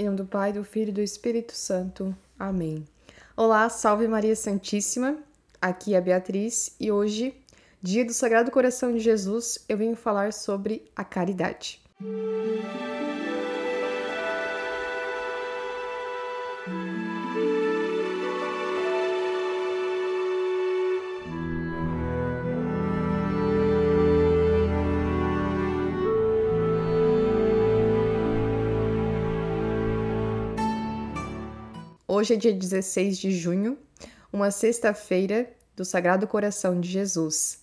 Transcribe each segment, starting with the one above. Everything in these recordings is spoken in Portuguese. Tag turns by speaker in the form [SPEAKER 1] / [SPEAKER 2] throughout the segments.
[SPEAKER 1] Em nome do Pai, do Filho e do Espírito Santo. Amém. Olá, salve Maria Santíssima. Aqui é a Beatriz e hoje, dia do Sagrado Coração de Jesus, eu venho falar sobre a caridade. Música Hoje é dia 16 de junho, uma sexta-feira do Sagrado Coração de Jesus.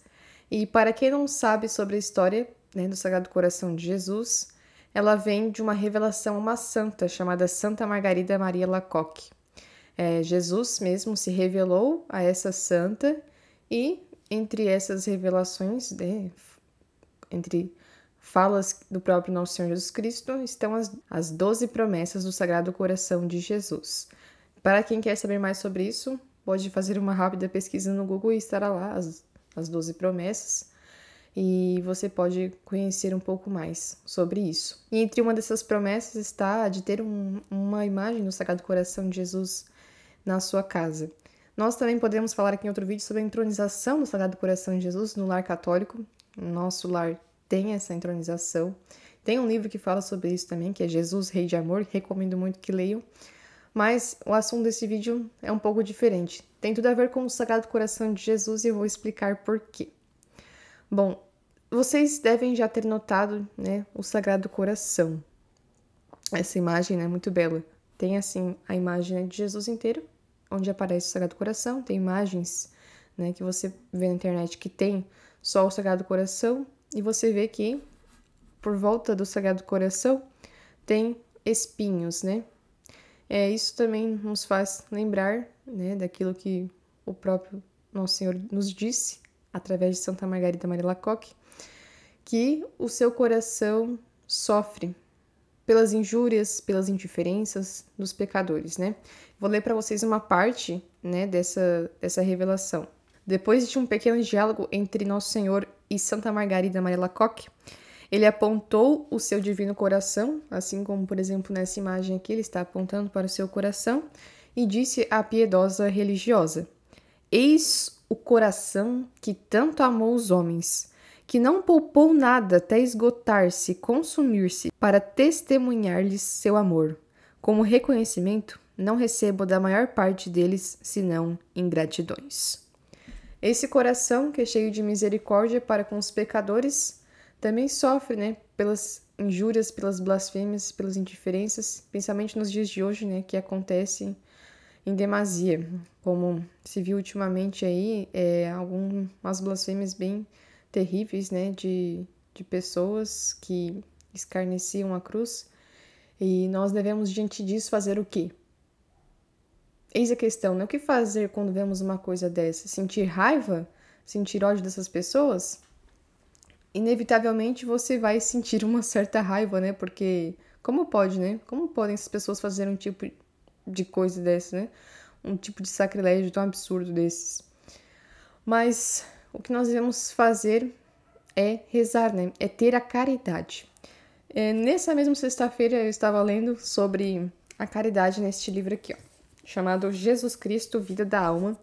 [SPEAKER 1] E para quem não sabe sobre a história né, do Sagrado Coração de Jesus, ela vem de uma revelação a uma santa chamada Santa Margarida Maria Lacoque. É, Jesus mesmo se revelou a essa santa e entre essas revelações, né, entre falas do próprio Nosso Senhor Jesus Cristo, estão as, as 12 promessas do Sagrado Coração de Jesus. Para quem quer saber mais sobre isso, pode fazer uma rápida pesquisa no Google e estará lá as, as 12 promessas e você pode conhecer um pouco mais sobre isso. E entre uma dessas promessas está a de ter um, uma imagem do Sagrado Coração de Jesus na sua casa. Nós também podemos falar aqui em outro vídeo sobre a entronização do Sagrado Coração de Jesus no lar católico. Nosso lar tem essa entronização. Tem um livro que fala sobre isso também, que é Jesus, Rei de Amor. Recomendo muito que leiam. Mas o assunto desse vídeo é um pouco diferente. Tem tudo a ver com o Sagrado Coração de Jesus e eu vou explicar por quê. Bom, vocês devem já ter notado, né, o Sagrado Coração. Essa imagem é né, muito bela. Tem assim a imagem de Jesus inteiro, onde aparece o Sagrado Coração, tem imagens, né, que você vê na internet que tem só o Sagrado Coração e você vê que por volta do Sagrado Coração tem espinhos, né? É, isso também nos faz lembrar né, daquilo que o próprio Nosso Senhor nos disse, através de Santa Margarida Maria Lacoque, que o seu coração sofre pelas injúrias, pelas indiferenças dos pecadores, né? Vou ler para vocês uma parte, né, dessa, dessa revelação. Depois de um pequeno diálogo entre Nosso Senhor e Santa Margarida Maria Lacoque, ele apontou o seu divino coração, assim como, por exemplo, nessa imagem aqui, ele está apontando para o seu coração, e disse à piedosa religiosa: Eis o coração que tanto amou os homens, que não poupou nada até esgotar-se, consumir-se, para testemunhar-lhes seu amor. Como reconhecimento, não recebo da maior parte deles senão ingratidões. Esse coração que é cheio de misericórdia para com os pecadores também sofre né, pelas injúrias, pelas blasfêmias, pelas indiferenças, principalmente nos dias de hoje, né, que acontecem em demasia, como se viu ultimamente aí, é, algumas blasfêmias bem terríveis, né, de, de pessoas que escarneciam a cruz, e nós devemos, diante disso, fazer o quê? Eis a questão, né? O que fazer quando vemos uma coisa dessa? Sentir raiva? Sentir ódio dessas pessoas? inevitavelmente você vai sentir uma certa raiva, né? Porque como pode, né? Como podem essas pessoas fazer um tipo de coisa dessa, né? Um tipo de sacrilégio tão absurdo desses. Mas o que nós devemos fazer é rezar, né? É ter a caridade. É, nessa mesma sexta-feira eu estava lendo sobre a caridade neste livro aqui, ó, chamado Jesus Cristo, Vida da Alma,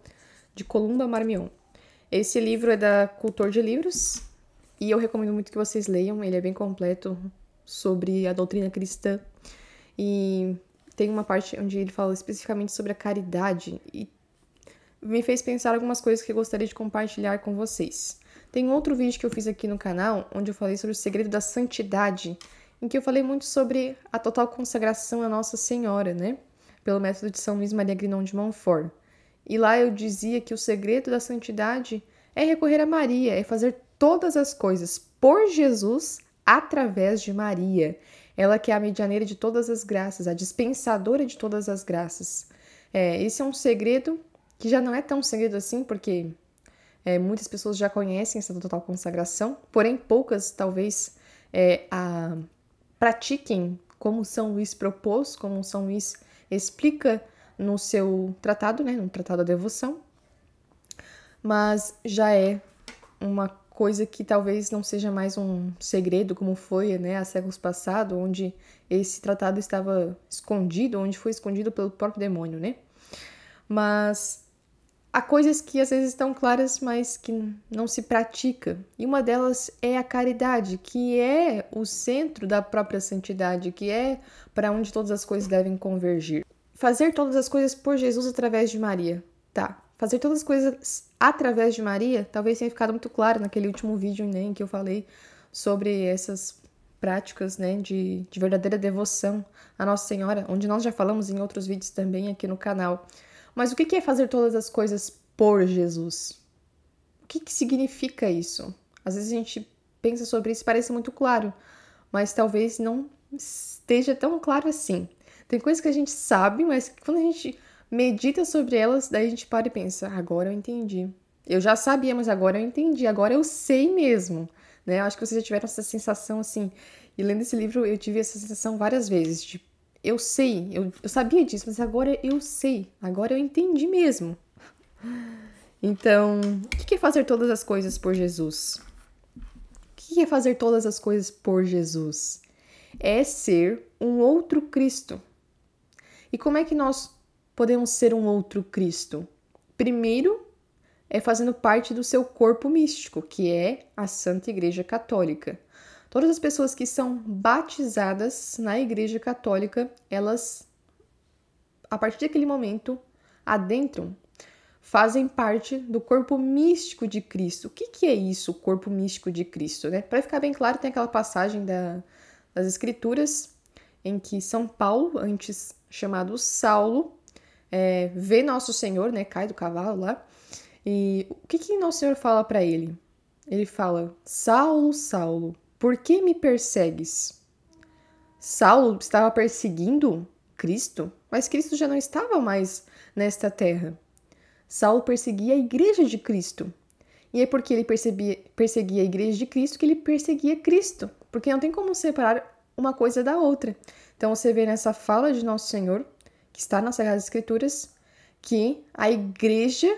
[SPEAKER 1] de Columba Marmion. Esse livro é da Cultor de Livros, e eu recomendo muito que vocês leiam, ele é bem completo sobre a doutrina cristã. E tem uma parte onde ele fala especificamente sobre a caridade e me fez pensar algumas coisas que eu gostaria de compartilhar com vocês. Tem outro vídeo que eu fiz aqui no canal onde eu falei sobre o segredo da santidade, em que eu falei muito sobre a total consagração à Nossa Senhora, né? Pelo método de São Luís Maria Grinon de Montfort. E lá eu dizia que o segredo da santidade é recorrer a Maria, é fazer todas as coisas por Jesus através de Maria. Ela que é a medianeira de todas as graças, a dispensadora de todas as graças. É, esse é um segredo que já não é tão segredo assim, porque é, muitas pessoas já conhecem essa total consagração, porém poucas talvez é, a pratiquem como São Luís propôs, como São Luís explica no seu tratado, né, no Tratado da Devoção, mas já é uma coisa que talvez não seja mais um segredo como foi né, há séculos passados, onde esse tratado estava escondido, onde foi escondido pelo próprio demônio, né? Mas há coisas que às vezes estão claras, mas que não se pratica. E uma delas é a caridade, que é o centro da própria santidade, que é para onde todas as coisas devem convergir. Fazer todas as coisas por Jesus através de Maria. Tá, Fazer todas as coisas através de Maria talvez tenha ficado muito claro naquele último vídeo né, em que eu falei sobre essas práticas né, de, de verdadeira devoção à Nossa Senhora, onde nós já falamos em outros vídeos também aqui no canal. Mas o que é fazer todas as coisas por Jesus? O que, que significa isso? Às vezes a gente pensa sobre isso e parece muito claro, mas talvez não esteja tão claro assim. Tem coisas que a gente sabe, mas quando a gente medita sobre elas, daí a gente para e pensa: agora eu entendi. Eu já sabia, mas agora eu entendi, agora eu sei mesmo. Né? Eu acho que vocês já tiveram essa sensação assim. E lendo esse livro, eu tive essa sensação várias vezes: de eu sei, eu, eu sabia disso, mas agora eu sei, agora eu entendi mesmo. Então, o que é fazer todas as coisas por Jesus? O que é fazer todas as coisas por Jesus? É ser um outro Cristo. E como é que nós podemos ser um outro Cristo? Primeiro, é fazendo parte do seu corpo místico, que é a Santa Igreja Católica. Todas as pessoas que são batizadas na Igreja Católica, elas, a partir daquele momento, adentram, fazem parte do corpo místico de Cristo. O que, que é isso, o corpo místico de Cristo? Né? Para ficar bem claro, tem aquela passagem da, das Escrituras em que São Paulo, antes chamado Saulo, é, vê Nosso Senhor, né? Cai do cavalo lá. E o que, que Nosso Senhor fala para ele? Ele fala: Saulo, Saulo, por que me persegues? Saulo estava perseguindo Cristo, mas Cristo já não estava mais nesta terra. Saulo perseguia a igreja de Cristo. E é porque ele percebia, perseguia a igreja de Cristo que ele perseguia Cristo, porque não tem como separar uma coisa da outra. Então você vê nessa fala de Nosso Senhor que está nas Sagradas Escrituras, que a igreja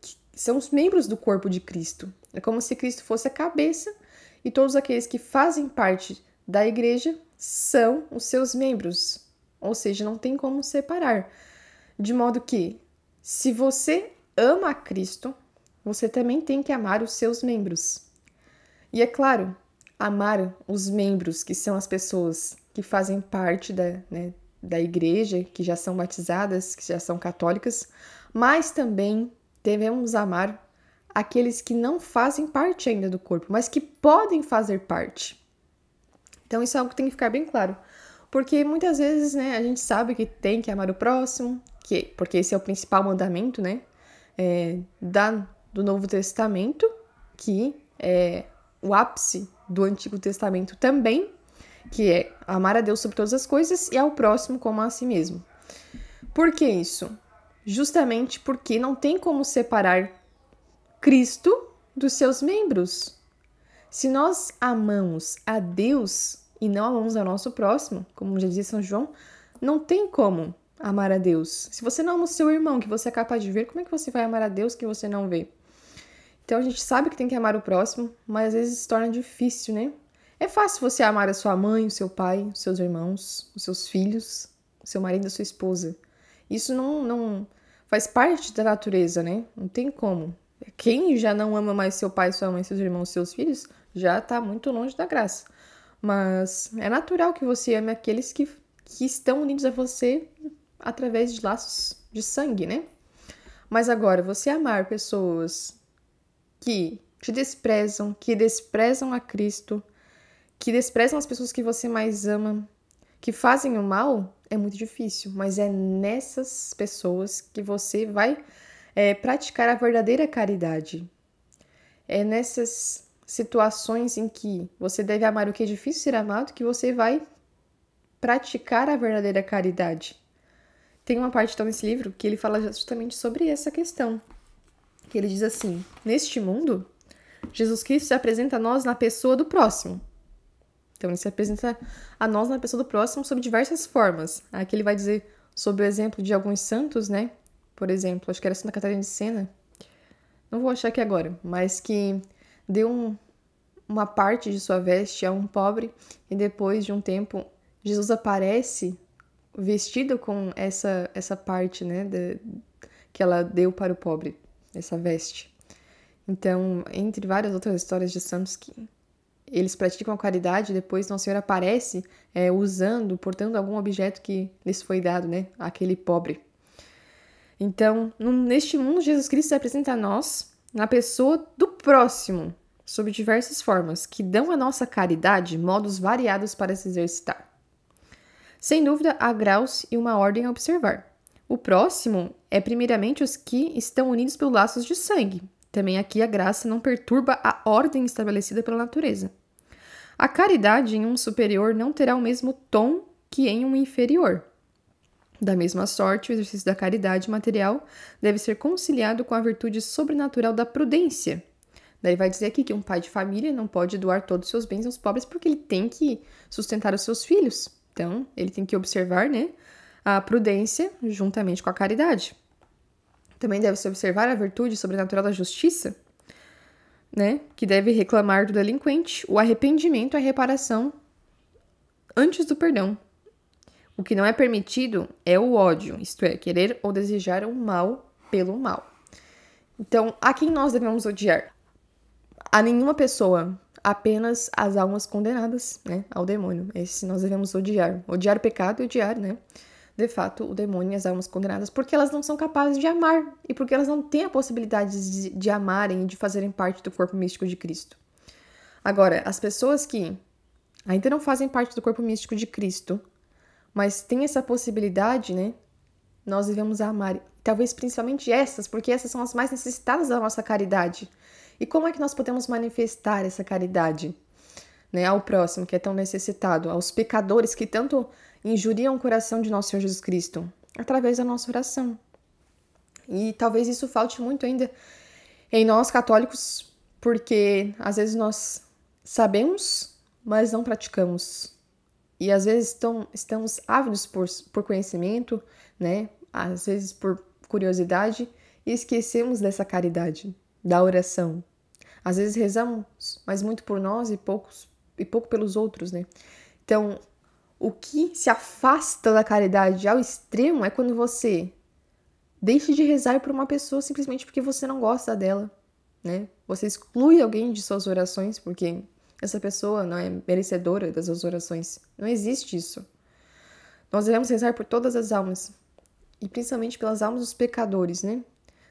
[SPEAKER 1] que são os membros do corpo de Cristo. É como se Cristo fosse a cabeça e todos aqueles que fazem parte da igreja são os seus membros. Ou seja, não tem como separar. De modo que, se você ama a Cristo, você também tem que amar os seus membros. E é claro, amar os membros, que são as pessoas que fazem parte da, né, da igreja, que já são batizadas, que já são católicas, mas também devemos amar aqueles que não fazem parte ainda do corpo, mas que podem fazer parte. Então isso é algo que tem que ficar bem claro, porque muitas vezes, né, a gente sabe que tem que amar o próximo, que porque esse é o principal mandamento, né, é, da, do Novo Testamento, que é o ápice do Antigo Testamento também, que é amar a Deus sobre todas as coisas e ao próximo como a si mesmo. Por que isso? Justamente porque não tem como separar Cristo dos seus membros. Se nós amamos a Deus e não amamos ao nosso próximo, como já dizia São João, não tem como amar a Deus. Se você não ama o seu irmão, que você é capaz de ver, como é que você vai amar a Deus que você não vê? Então a gente sabe que tem que amar o próximo, mas às vezes se torna difícil, né? É fácil você amar a sua mãe, o seu pai, os seus irmãos, os seus filhos, o seu marido, a sua esposa. Isso não, não faz parte da natureza, né? Não tem como. Quem já não ama mais seu pai, sua mãe, seus irmãos, seus filhos, já está muito longe da graça. Mas é natural que você ame aqueles que, que estão unidos a você através de laços de sangue, né? Mas agora, você amar pessoas que te desprezam, que desprezam a Cristo, que desprezam as pessoas que você mais ama, que fazem o mal, é muito difícil, mas é nessas pessoas que você vai é, praticar a verdadeira caridade. É nessas situações em que você deve amar o que é difícil ser amado que você vai praticar a verdadeira caridade. Tem uma parte então nesse livro que ele fala justamente sobre essa questão. Que ele diz assim: Neste mundo, Jesus Cristo se apresenta a nós na pessoa do próximo. Então ele se apresenta a nós na pessoa do próximo sob diversas formas. Aqui ele vai dizer sobre o exemplo de alguns santos, né? Por exemplo, acho que era Santa Catarina de Sena. Não vou achar aqui agora, mas que deu um, uma parte de sua veste a um pobre e depois de um tempo Jesus aparece vestido com essa essa parte, né, de, que ela deu para o pobre, essa veste. Então, entre várias outras histórias de santos que eles praticam a caridade, depois Nossa Senhor aparece é, usando, portando algum objeto que lhes foi dado, né? Aquele pobre. Então, neste mundo, Jesus Cristo se apresenta a nós na pessoa do próximo, sob diversas formas, que dão à nossa caridade modos variados para se exercitar. Sem dúvida, há graus e uma ordem a observar. O próximo é primeiramente os que estão unidos pelos laços de sangue. Também aqui a graça não perturba a ordem estabelecida pela natureza. A caridade em um superior não terá o mesmo tom que em um inferior. Da mesma sorte, o exercício da caridade material deve ser conciliado com a virtude sobrenatural da prudência. Daí vai dizer aqui que um pai de família não pode doar todos os seus bens aos pobres porque ele tem que sustentar os seus filhos. Então, ele tem que observar né, a prudência juntamente com a caridade. Também deve-se observar a virtude sobrenatural da justiça, né, que deve reclamar do delinquente o arrependimento e é a reparação antes do perdão. O que não é permitido é o ódio, isto é, querer ou desejar o mal pelo mal. Então, a quem nós devemos odiar? A nenhuma pessoa, apenas as almas condenadas, né, ao demônio. Esse nós devemos odiar. Odiar o pecado e odiar, né, de fato, o demônio e as almas condenadas, porque elas não são capazes de amar e porque elas não têm a possibilidade de, de amarem e de fazerem parte do corpo místico de Cristo. Agora, as pessoas que ainda não fazem parte do corpo místico de Cristo, mas têm essa possibilidade, né? Nós devemos amar, talvez principalmente essas, porque essas são as mais necessitadas da nossa caridade. E como é que nós podemos manifestar essa caridade? Né, ao próximo que é tão necessitado, aos pecadores que tanto injuriam o coração de nosso Senhor Jesus Cristo através da nossa oração. E talvez isso falte muito ainda em nós católicos, porque às vezes nós sabemos, mas não praticamos. E às vezes tão estamos ávidos por, por conhecimento, né? Às vezes por curiosidade e esquecemos dessa caridade, da oração. Às vezes rezamos, mas muito por nós e poucos e pouco pelos outros, né? Então, o que se afasta da caridade ao extremo é quando você deixa de rezar por uma pessoa simplesmente porque você não gosta dela, né? Você exclui alguém de suas orações porque essa pessoa não é merecedora das suas orações. Não existe isso. Nós devemos rezar por todas as almas e principalmente pelas almas dos pecadores, né?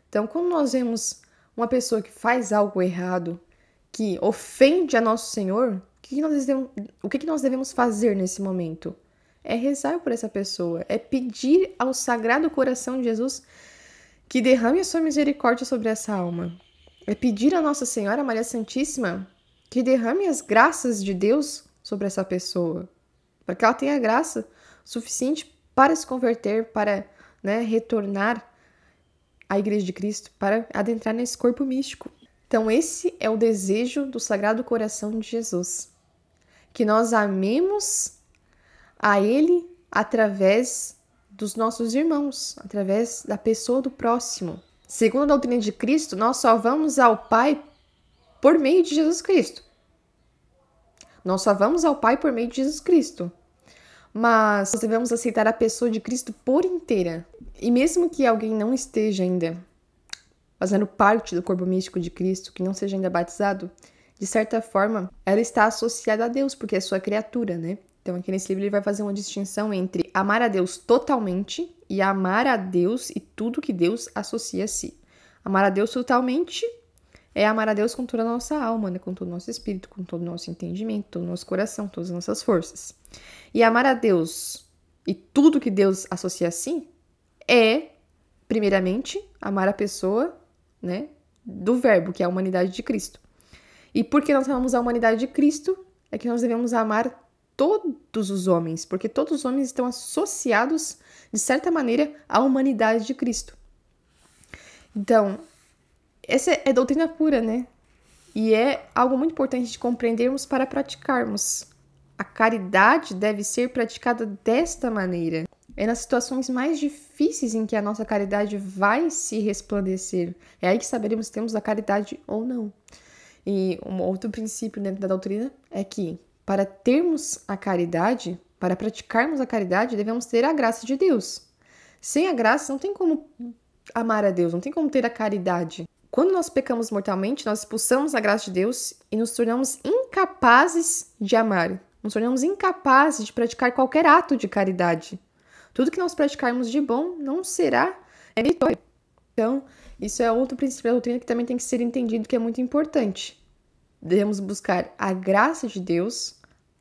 [SPEAKER 1] Então, quando nós vemos uma pessoa que faz algo errado, que ofende a nosso Senhor, que devemos, o que, que nós devemos fazer nesse momento? É rezar por essa pessoa, é pedir ao Sagrado Coração de Jesus que derrame a sua misericórdia sobre essa alma. É pedir a Nossa Senhora Maria Santíssima que derrame as graças de Deus sobre essa pessoa, para que ela tenha graça suficiente para se converter, para né, retornar à Igreja de Cristo, para adentrar nesse corpo místico. Então, esse é o desejo do Sagrado Coração de Jesus, que nós amemos a Ele através dos nossos irmãos, através da pessoa do próximo. Segundo a doutrina de Cristo, nós só vamos ao Pai por meio de Jesus Cristo. Nós só vamos ao Pai por meio de Jesus Cristo. Mas nós devemos aceitar a pessoa de Cristo por inteira. E mesmo que alguém não esteja ainda fazendo parte do corpo místico de Cristo, que não seja ainda batizado, de certa forma, ela está associada a Deus, porque é sua criatura, né? Então, aqui nesse livro, ele vai fazer uma distinção entre amar a Deus totalmente e amar a Deus e tudo que Deus associa a si. Amar a Deus totalmente é amar a Deus com toda a nossa alma, né? com todo o nosso espírito, com todo o nosso entendimento, todo o nosso coração, todas as nossas forças. E amar a Deus e tudo que Deus associa a si é, primeiramente, amar a pessoa né? Do Verbo, que é a humanidade de Cristo. E porque nós amamos a humanidade de Cristo, é que nós devemos amar todos os homens, porque todos os homens estão associados, de certa maneira, à humanidade de Cristo. Então, essa é doutrina pura, né? E é algo muito importante de compreendermos para praticarmos. A caridade deve ser praticada desta maneira. É nas situações mais difíceis em que a nossa caridade vai se resplandecer. É aí que saberemos se temos a caridade ou não. E um outro princípio dentro da doutrina é que, para termos a caridade, para praticarmos a caridade, devemos ter a graça de Deus. Sem a graça, não tem como amar a Deus, não tem como ter a caridade. Quando nós pecamos mortalmente, nós expulsamos a graça de Deus e nos tornamos incapazes de amar, nos tornamos incapazes de praticar qualquer ato de caridade. Tudo que nós praticarmos de bom não será meritório. Então, isso é outro princípio da doutrina que também tem que ser entendido, que é muito importante. Devemos buscar a graça de Deus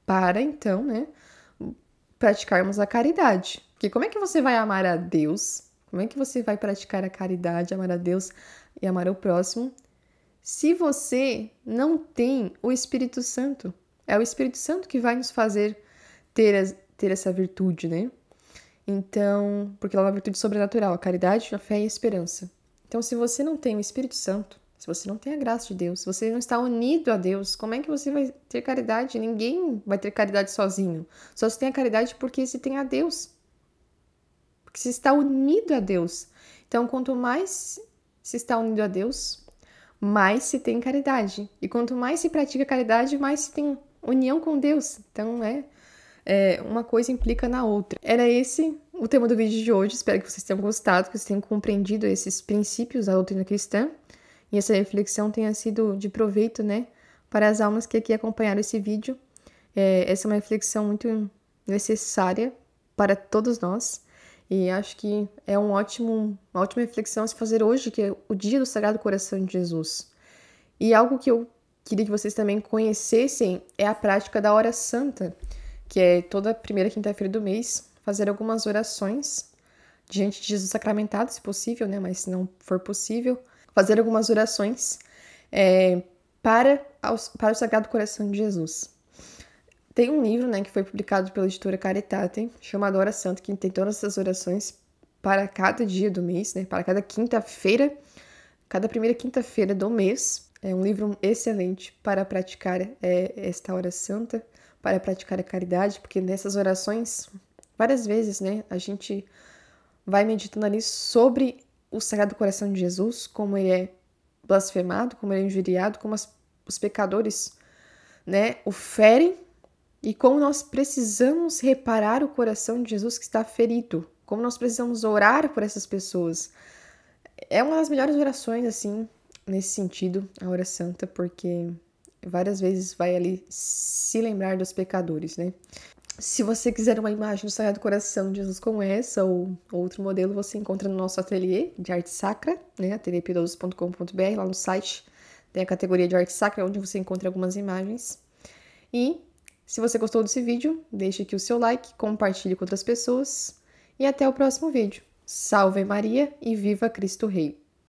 [SPEAKER 1] para, então, né, praticarmos a caridade. Porque como é que você vai amar a Deus? Como é que você vai praticar a caridade, amar a Deus e amar o próximo, se você não tem o Espírito Santo? É o Espírito Santo que vai nos fazer ter, ter essa virtude, né? Então, porque ela é uma virtude sobrenatural, a caridade, a fé e a esperança. Então, se você não tem o Espírito Santo, se você não tem a graça de Deus, se você não está unido a Deus, como é que você vai ter caridade? Ninguém vai ter caridade sozinho. Só se tem a caridade porque se tem a Deus. Porque se está unido a Deus. Então, quanto mais se está unido a Deus, mais se tem caridade. E quanto mais se pratica caridade, mais se tem união com Deus. Então, é é, uma coisa implica na outra. Era esse o tema do vídeo de hoje. Espero que vocês tenham gostado, que vocês tenham compreendido esses princípios da doutrina cristã e essa reflexão tenha sido de proveito, né, para as almas que aqui acompanharam esse vídeo. É, essa é uma reflexão muito necessária para todos nós. E acho que é um ótimo, uma ótima reflexão a se fazer hoje, que é o dia do Sagrado Coração de Jesus. E algo que eu queria que vocês também conhecessem é a prática da hora santa, que é toda primeira quinta-feira do mês, fazer algumas orações diante de Jesus sacramentado, se possível, né? Mas se não for possível, fazer algumas orações é, para, aos, para o Sagrado Coração de Jesus. Tem um livro, né, que foi publicado pela editora Caritatem chamado Hora Santa, que tem todas essas orações para cada dia do mês, né, para cada quinta-feira, cada primeira quinta-feira do mês. É um livro excelente para praticar é, esta hora santa para praticar a caridade, porque nessas orações, várias vezes, né, a gente vai meditando ali sobre o Sagrado Coração de Jesus, como ele é blasfemado, como ele é injuriado, como as, os pecadores, né, o ferem e como nós precisamos reparar o coração de Jesus que está ferido, como nós precisamos orar por essas pessoas. É uma das melhores orações, assim, nesse sentido, a hora santa, porque várias vezes vai ali se lembrar dos pecadores, né? Se você quiser uma imagem do Sagrado Coração de Jesus como essa ou outro modelo, você encontra no nosso ateliê de arte sacra, né? ateliêpiedoso.com.br, lá no site tem a categoria de arte sacra, onde você encontra algumas imagens. E se você gostou desse vídeo, deixe aqui o seu like, compartilhe com outras pessoas e até o próximo vídeo. Salve Maria e viva Cristo Rei!